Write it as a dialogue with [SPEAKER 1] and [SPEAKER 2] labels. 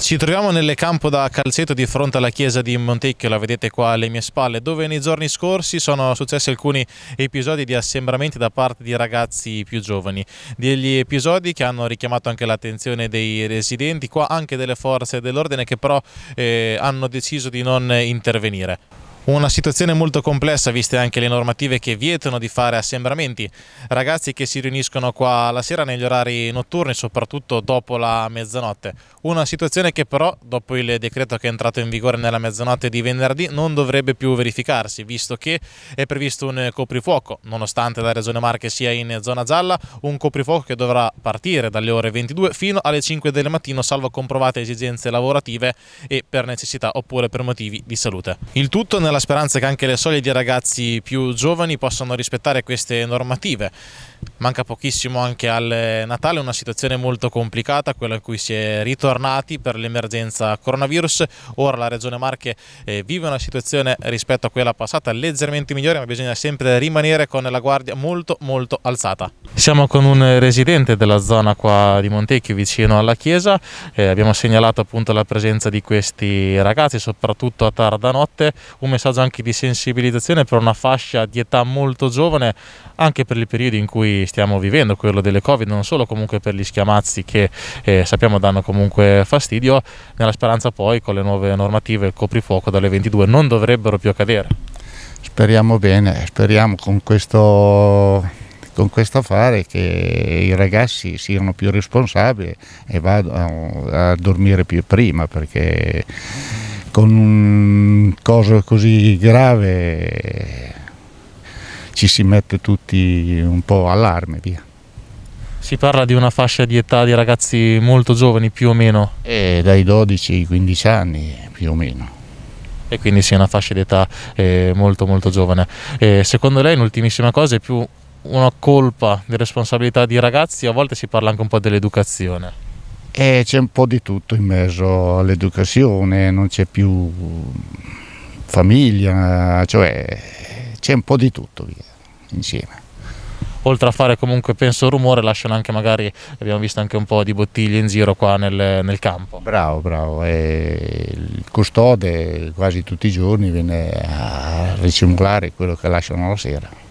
[SPEAKER 1] Ci troviamo nel campo da calzetto di fronte alla chiesa di Montecchio, la vedete qua alle mie spalle, dove nei giorni scorsi sono successi alcuni episodi di assembramenti da parte di ragazzi più giovani. Degli episodi che hanno richiamato anche l'attenzione dei residenti, qua anche delle forze dell'ordine che però eh, hanno deciso di non intervenire. Una situazione molto complessa, viste anche le normative che vietano di fare assembramenti. Ragazzi che si riuniscono qua la sera negli orari notturni, soprattutto dopo la mezzanotte. Una situazione che però, dopo il decreto che è entrato in vigore nella mezzanotte di venerdì, non dovrebbe più verificarsi, visto che è previsto un coprifuoco, nonostante la Regione Marche sia in zona gialla, un coprifuoco che dovrà partire dalle ore 22 fino alle 5 del mattino, salvo comprovate esigenze lavorative e per necessità oppure per motivi di salute. Il tutto nella la speranza che anche le soglie di ragazzi più giovani possano rispettare queste normative manca pochissimo anche al Natale, una situazione molto complicata, quella in cui si è ritornati per l'emergenza coronavirus, ora la Regione Marche eh, vive una situazione rispetto a quella passata leggermente migliore, ma bisogna sempre rimanere con la guardia molto molto alzata. Siamo con un residente della zona qua di Montecchio, vicino alla chiesa, eh, abbiamo segnalato appunto la presenza di questi ragazzi, soprattutto a tarda notte, un messaggio anche di sensibilizzazione per una fascia di età molto giovane, anche per il periodo in cui cui stiamo vivendo, quello delle Covid, non solo comunque per gli schiamazzi che eh, sappiamo danno comunque fastidio, nella speranza poi con le nuove normative il coprifuoco dalle 22 non dovrebbero più accadere.
[SPEAKER 2] Speriamo bene, speriamo con questo con questo affare che i ragazzi siano più responsabili e vadano a dormire più prima perché con un coso così grave ci si mette tutti un po' allarme, via.
[SPEAKER 1] Si parla di una fascia di età di ragazzi molto giovani più o meno?
[SPEAKER 2] Eh, dai 12 ai 15 anni più o meno. E quindi sì, una fascia di età eh,
[SPEAKER 1] molto molto giovane. Eh, secondo lei, un'ultimissima cosa, è più una colpa di responsabilità di ragazzi, a volte si parla anche un po' dell'educazione.
[SPEAKER 2] Eh, c'è un po' di tutto in mezzo all'educazione, non c'è più famiglia, cioè c'è un po' di tutto via, insieme
[SPEAKER 1] oltre a fare comunque penso rumore lasciano anche magari abbiamo visto anche un po' di bottiglie in giro qua nel, nel campo
[SPEAKER 2] bravo bravo e il custode quasi tutti i giorni viene a ricimolare quello che lasciano la sera